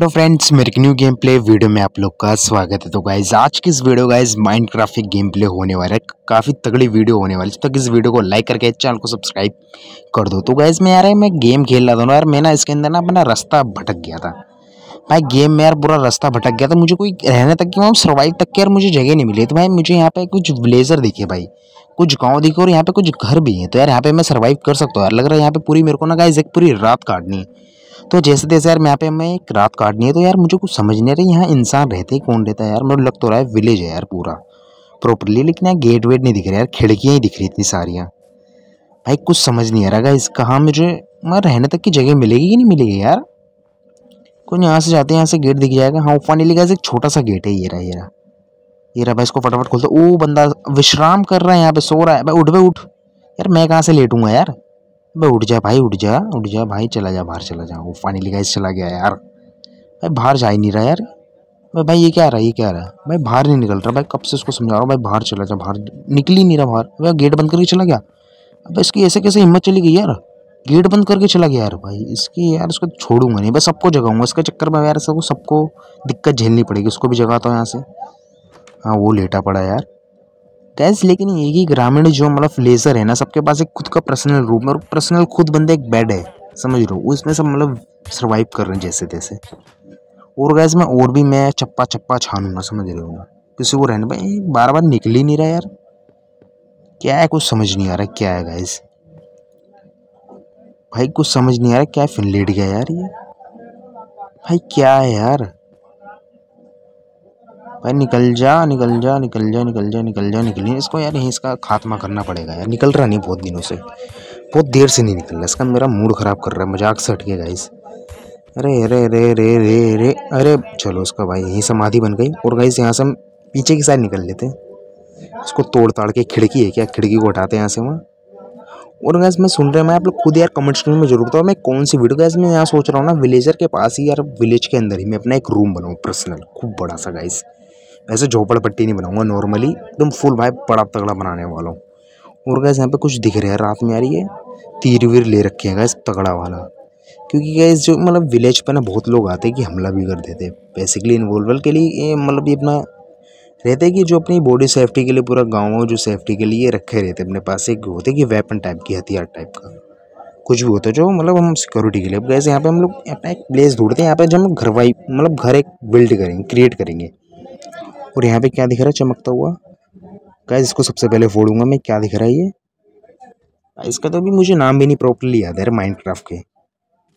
hello friends मेरे new game play video में आप लोग का स्वागत है तो गाइज आज की इस video guys Minecraft game play होने वाला है काफ़ी तगड़ी वीडियो होने वाली है तक इस वीडियो को लाइक करके चैनल को सब्सक्राइब कर दो तो गाइज मैं यार मैं गेम खेल रहा था ना यार मैं ना इसके अंदर ना अपना रास्ता भटक गया था भाई गेम में यार पूरा रास्ता भटक गया था मुझे कोई रहने तक कि मैं सर्वाइव तक के यार मुझे जगह नहीं मिली तो भाई मुझे यहाँ पे कुछ ब्लेजर दिखे भाई कुछ गांव दिखे और यहाँ पे कुछ घर भी हैं तो यार यहाँ पे मैं सर्वाइव कर सकता हूँ यार लग रहा है यहाँ पे पूरी मेरे को ना गाइज एक पूरी रात काटनी है तो जैसे तैसे यार यहाँ पे हमें एक रात काटनी है तो यार मुझे कुछ समझ नहीं आ रही यहाँ इंसान रहते कौन रहता है यार मतलब लग तो रहा है विलेज है यार पूरा प्रॉपरली लेकिन यार गेट वेट नहीं दिख रहा यार खिड़कियाँ ही दिख रही इतनी सारियाँ भाई कुछ समझ नहीं आ रहा इस कहाँ मुझे मैं रहने तक की जगह मिलेगी कि नहीं मिलेगी यार कुछ यहाँ से जाते हैं यहाँ से गेट दिख जाएगा हाँ फाइनली गैस एक छोटा सा गेट है ये रहा ये रहा ये रहा भाई इसको फटाफट खोलते ओ बंदा विश्राम कर रहा है यहाँ पे सो रहा है भाई उठ भाई उठ यार मैं कहाँ से लेटूंगा यार भाई उठ जा भाई उठ जा उठ जा भाई चला जा बाहर चला जा वो फाइनली गाइस चला गया यार भाई बाहर जा ही नहीं रहा यार भाई भाई ये क्या रहा है ये क्या रहा है भाई बाहर नहीं निकल रहा भाई कब से उसको समझा रहा हूँ भाई बाहर चला जा बाहर निकल ही नहीं रहा बाहर भाई गेट बंद करके चला गया अब इसकी ऐसे कैसे हिम्मत चली गई यार गेट बंद करके चला गया यार भाई इसकी यार उसको छोड़ूंगा नहीं बस सबको जगाऊंगा इसके चक्कर में यार सबको सबको दिक्कत झेलनी पड़ेगी उसको भी जगाता हूँ यहाँ से हाँ वो लेटा पड़ा यार गैस लेकिन ये कि ग्रामीण जो मतलब फ्लेसर है ना सबके पास एक खुद का पर्सनल रूम है और पर्सनल खुद बंदा एक बेड है समझ लो उसमें सब मतलब सर्वाइव कर रहे हैं जैसे तैसे और गैस मैं और भी मैं चप्पा चप्पा छानूंगा समझ रहे हो किसी को रहने भाई बार बार निकल ही नहीं रहा यार क्या है कुछ समझ नहीं आ रहा क्या है गैस भाई कुछ समझ नहीं आ रहा क्या लेट गया यार ये भाई क्या है यार भाई निकल जा निकल जा निकल जा निकल जा निकल जा निकल जा इसको यार यहीं इसका खात्मा करना पड़ेगा यार निकल रहा नहीं बहुत दिनों से बहुत देर से नहीं निकल रहा इसका मेरा मूड ख़राब कर रहा है मजाक से हटके गाइस अरे अरे अरे अरे अरे अरे अरे चलो उसका भाई यहीं समाधि बन गई और गाइस यहाँ से हम पीछे की साइड निकल लेते इसको तोड़ ताड़ के खिड़की है क्या खिड़की को हटाते हैं यहाँ से वहाँ और गैस मैं सुन रहे हैं मैं आप लोग खुद यार कमेंट सेक्शन में जरूर बताऊँ मैं कौन सी वीडियो गैस मैं यहाँ सोच रहा हूँ ना विलेजर के पास ही यार विलेज के अंदर ही मैं अपना एक रूम बनाऊँ पर्सनल खूब बड़ा सा गाइस ऐसे झोपड़पट्टी नहीं बनाऊंगा नॉर्मली एकदम फुल भाई बड़ा तगड़ा बनाने वाला हूँ और गैस यहाँ पे कुछ दिख रहा है रात में आ रही है तीर वीर ले रखे हैं गैस तगड़ा वाला क्योंकि गैस जो मतलब विलेज पर ना बहुत लोग आते हैं कि हमला भी कर देते बेसिकली इन्वॉल्वल के लिए मतलब ये अपना रहते कि जो अपनी बॉडी सेफ्टी के लिए पूरा गाँव जो सेफ्टी के लिए रखे रहते अपने पास एक होते कि वेपन टाइप की हथियार टाइप का कुछ भी होता है जो मतलब हम सिक्योरिटी के लिए गैस यहाँ पे हम लोग अपना एक प्लेस ढूंढते हैं यहाँ पे जो हम घर वाई मतलब घर एक बिल्ड करेंगे क्रिएट करेंगे और यहाँ पे क्या दिख रहा है चमकता हुआ गाइस इसको सबसे पहले फोड़ूंगा मैं क्या दिख रहा है ये इसका तो अभी मुझे नाम भी नहीं प्रॉपरली याद है माइंड क्राफ्ट के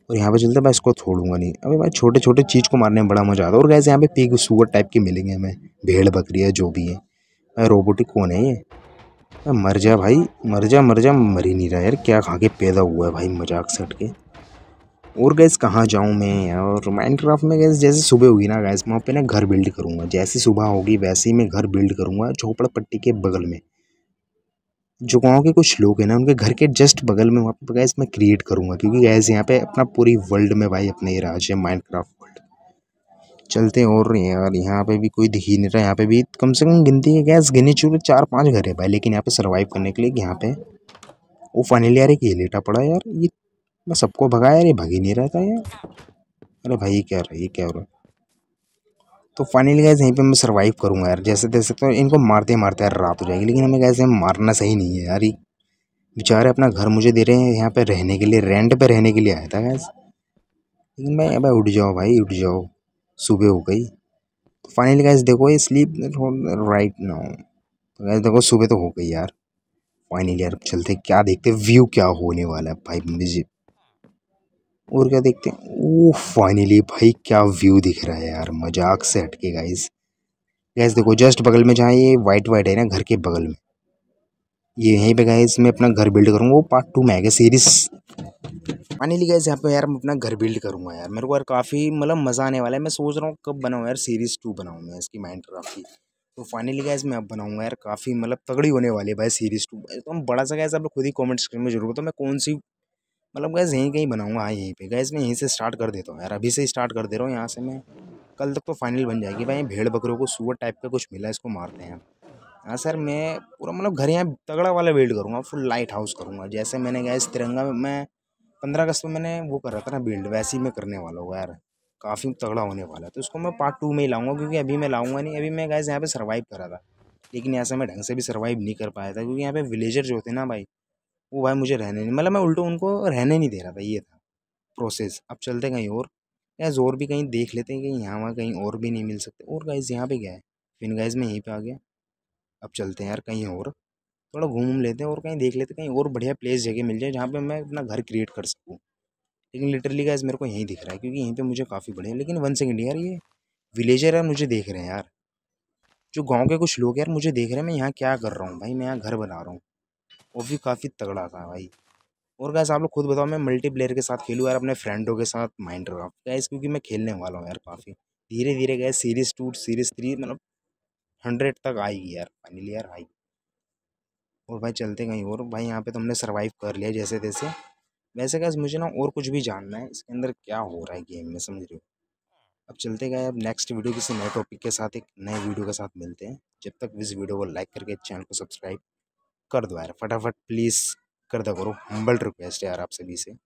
और यहाँ पे चलते भाई इसको छोड़ूंगा नहीं अभी भाई छोटे छोटे चीज़ को मारने में बड़ा मज़ा आता है और गैस यहाँ पे पिग सुअर टाइप के मिलेंगे हमें भेड़ बकरी है जो भी है भाई रोबोटिक कौन है ये मर जा भाई मर जा मर जा मर ही नहीं रहा यार क्या खा के पैदा हुआ है भाई मजाक से हट के और गैस कहाँ जाऊँ मैं और माइनक्राफ्ट में गैस जैसे सुबह होगी ना गैस मैं वहाँ पे ना घर बिल्ड करूँगा जैसी सुबह होगी वैसे ही मैं घर बिल्ड करूँगा झोपड़ पट्टी के बगल में जो गाँव के कुछ लोग हैं ना उनके घर के जस्ट बगल में वहाँ पर गैस मैं क्रिएट करूँगा क्योंकि गैस यहाँ पे अपना पूरी वर्ल्ड में भाई अपने ही राज है माइंड वर्ल्ड चलते और यार यहाँ पे भी कोई दिख ही नहीं रहा यहाँ पे भी कम से कम गिनती है गैस गिने चुके चार पाँच घर है भाई लेकिन यहाँ पे सर्वाइव करने के लिए यहाँ पे वो फाइनली यार एक ये लेटा पड़ा यार ये मैं सबको भगाया अरे भगी नहीं रहता यार अरे भाई क्या रहा ये क्या हो रहा तो फाइनली गैस यहीं पे मैं सर्वाइव करूँगा यार जैसे देख सकते हो इनको मारते मारते यार रात हो जाएगी लेकिन हमें कैसे मारना सही नहीं है यार ये बेचारे अपना घर मुझे दे रहे हैं यहाँ पे रहने के लिए रेंट पे रहने के लिए आया था गैस लेकिन भाई अब उठ जाओ भाई उठ जाओ सुबह हो गई तो फाइनली गैस देखो ये स्लीप राइट हो तो गैस देखो सुबह तो हो गई यार फाइनली यार चलते क्या देखते व्यू क्या होने वाला है भाई मुझे और क्या देखते हैं वो फाइनली भाई क्या व्यू दिख रहा है यार मजाक से हटके गाइज गैस देखो जस्ट बगल में जहाँ ये वाइट वाइट है ना घर के बगल में ये यहीं पे गाइज मैं अपना घर बिल्ड करूँगा वो पार्ट टू में आएगा सीरीज फाइनली गए यहाँ पे यार मैं अपना घर बिल्ड करूँगा यार मेरे को यार काफ़ी मतलब मज़ा आने वाला है मैं सोच रहा हूँ कब बनाऊँ यार सीरीज़ टू बनाऊँ मैं इसकी माइंड क्राफ्ट की तो फाइनली गैस मैं अब बनाऊँगा यार काफ़ी मतलब तगड़ी होने वाली है भाई सीरीज़ टू तो हम बड़ा सा गैस आप लोग खुद ही कॉमेंट स्क्रीन में जरूर बताओ मैं कौन सी मतलब गैस यहीं कहीं बनाऊंगा हाँ यहीं पे गैस मैं यहीं से स्टार्ट कर देता हूँ यार अभी से स्टार्ट कर दे रहा हूँ यहाँ से मैं कल तक तो फाइनल बन जाएगी भाई भेड़ बकरों को सुअर टाइप का कुछ मिला इसको मारते हैं हाँ सर मैं पूरा मतलब घर यहाँ तगड़ा वाला बिल्ड करूँगा फुल लाइट हाउस करूँगा जैसे मैंने गैस तिरंगा मैं पंद्रह अगस्त में मैंने वो कर रहा था ना बिल्ड वैसे ही मैं करने वाला हूँ यार काफ़ी तगड़ा होने वाला है तो उसको मैं पार्ट टू में ही लाऊंगा क्योंकि अभी मैं लाऊंगा नहीं अभी मैं गैस यहाँ पे सर्वाइव करा था लेकिन यहाँ से मैं ढंग से भी सर्वाइव नहीं कर पाया था क्योंकि यहाँ पे विलेजर जो होते ना भाई वो भाई मुझे रहने नहीं मतलब मैं उल्टो उनको रहने नहीं दे रहा भाई ये था प्रोसेस अब चलते कहीं और या और भी कहीं देख लेते हैं कहीं यहाँ वहाँ कहीं और भी नहीं मिल सकते और गाइज़ यहाँ पे गया है फिन गाइज़ में यहीं पे आ गया अब चलते हैं यार कहीं और थोड़ा घूम घूम लेते हैं और कहीं देख लेते हैं कहीं और बढ़िया प्लेस जगह मिल जाए जहाँ पर मैं अपना घर क्रिएट कर सकूँ लेकिन लिटरली गाइज मेरे को यहीं दिख रहा है क्योंकि यहीं पर मुझे काफ़ी बढ़िया लेकिन वन सेकेंड यार ये विलेजर यार मुझे देख रहे हैं यार जो गाँव के कुछ लोग यार मुझे देख रहे हैं मैं यहाँ क्या कर रहा हूँ भाई मैं यहाँ घर बना रहा हूँ वो भी काफ़ी तगड़ा था भाई और गैस आप लोग खुद बताओ मैं मल्टी प्लेयर के साथ खेलूँ यार अपने फ्रेंडों के साथ माइंड रहा गैस क्योंकि मैं खेलने वाला हूँ यार काफ़ी धीरे धीरे गए सीरीज टू सीरीज थ्री मतलब हंड्रेड तक आएगी यार फाइनली यार आई और भाई चलते कहीं और भाई यहाँ पे तो हमने सर्वाइव कर लिया जैसे तैसे वैसे कैसे मुझे ना और कुछ भी जानना है इसके अंदर क्या हो रहा है गेम में समझ रहे हो अब चलते गए अब नेक्स्ट वीडियो किसी नए टॉपिक के साथ एक नए वीडियो के साथ मिलते हैं जब तक इस वीडियो को लाइक करके चैनल को सब्सक्राइब कर दो यार फटाफट प्लीज़ कर दो करो हम्बल रिक्वेस्ट है यार आप सभी से